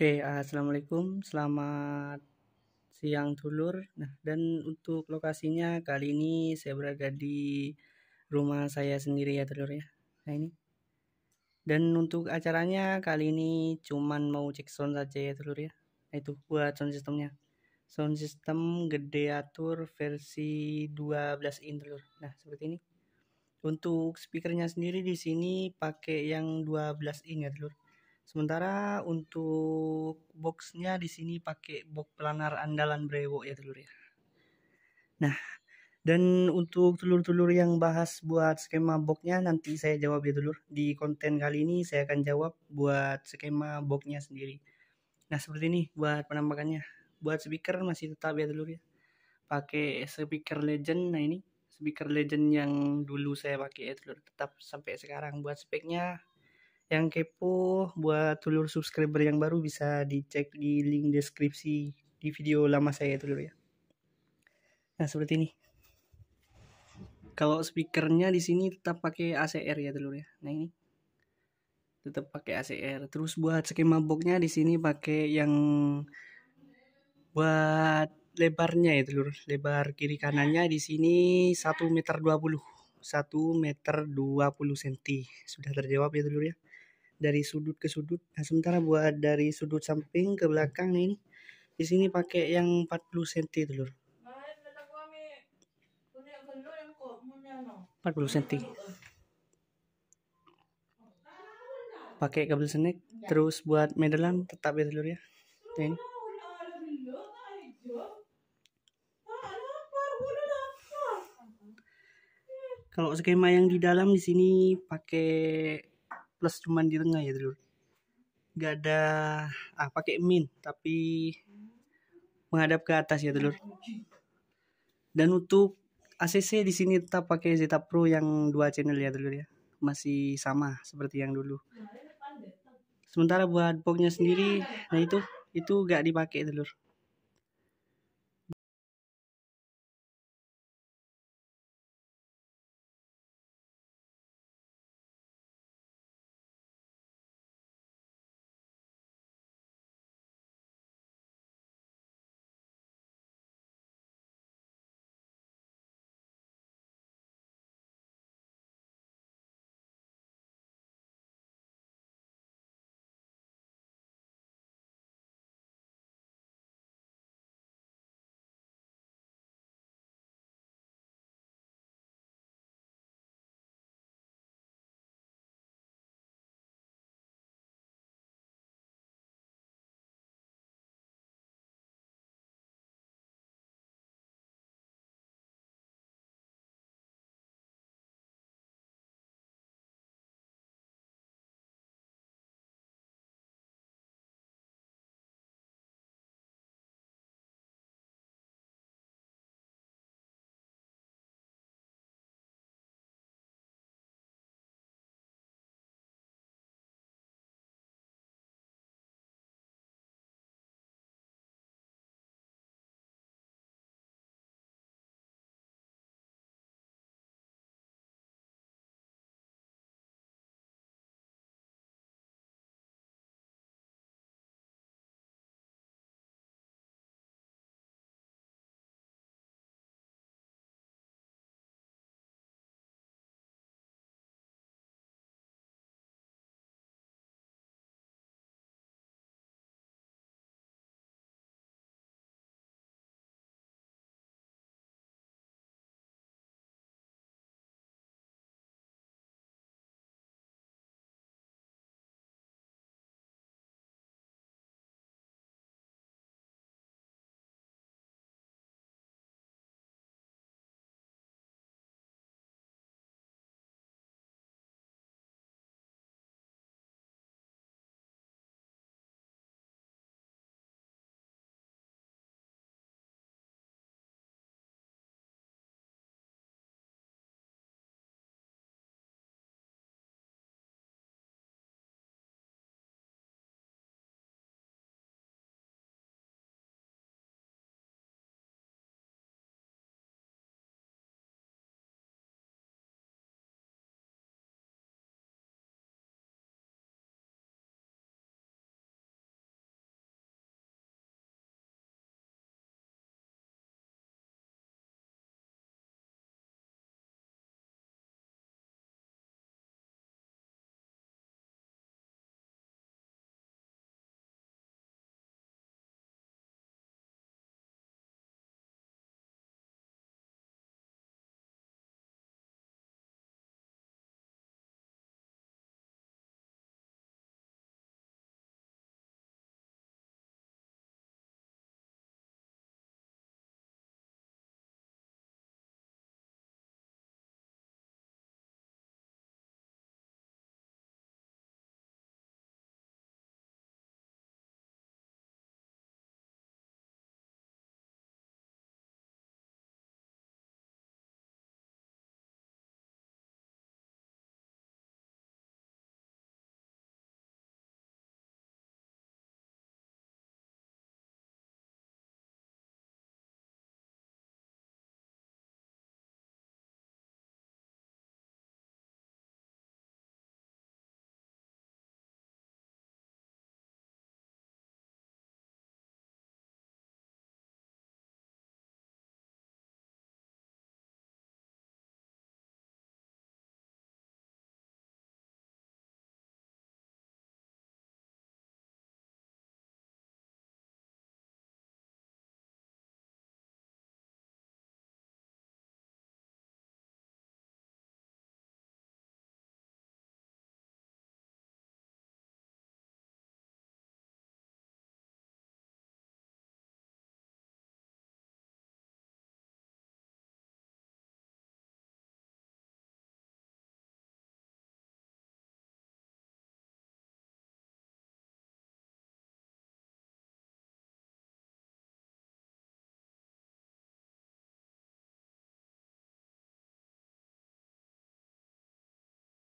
Oke, eh, assalamualaikum. Selamat siang dulur. Nah, dan untuk lokasinya kali ini saya berada di rumah saya sendiri ya dulur ya. Nah ini. Dan untuk acaranya kali ini cuman mau cek sound saja ya dulur ya. Nah itu buat sound systemnya. Sound system gedeatur atur versi 12 in dulur. Nah seperti ini. Untuk speakernya sendiri di sini pakai yang 12 in ya dulur. Sementara untuk boxnya di sini pakai box planar andalan Brewo ya telur ya. Nah, dan untuk telur-telur yang bahas buat skema boxnya nanti saya jawab ya telur. Di konten kali ini saya akan jawab buat skema boxnya sendiri. Nah seperti ini buat penampakannya. Buat speaker masih tetap ya telur ya. Pakai speaker legend nah ini. Speaker legend yang dulu saya pakai ya telur. Tetap sampai sekarang buat speknya yang kepo buat telur subscriber yang baru bisa dicek di link deskripsi di video lama saya dulur ya. Nah, seperti ini. Kalau speakernya di sini tetap pakai ACR ya dulur ya. Nah, ini tetap pakai ACR. Terus buat skema boxnya di sini pakai yang buat lebarnya ya telur Lebar kiri kanannya di sini 1 meter 20. 1 meter 20 cm. Sudah terjawab ya dulur ya dari sudut ke sudut. Nah, sementara buat dari sudut samping ke belakang ini di sini pakai yang 40 cm dulu. 40 cm. Pakai kabel snack ya. terus buat medelan tetap ya telur ya. Ini. Kalau skema yang di dalam di sini pakai plus cuman di tengah ya dulur nggak ada ah pakai min tapi menghadap ke atas ya dulur dan untuk ACC di sini tetap pakai Zeta Pro yang dua channel ya dulur ya masih sama seperti yang dulu sementara buat boxnya sendiri nah itu itu gak dipakai dulur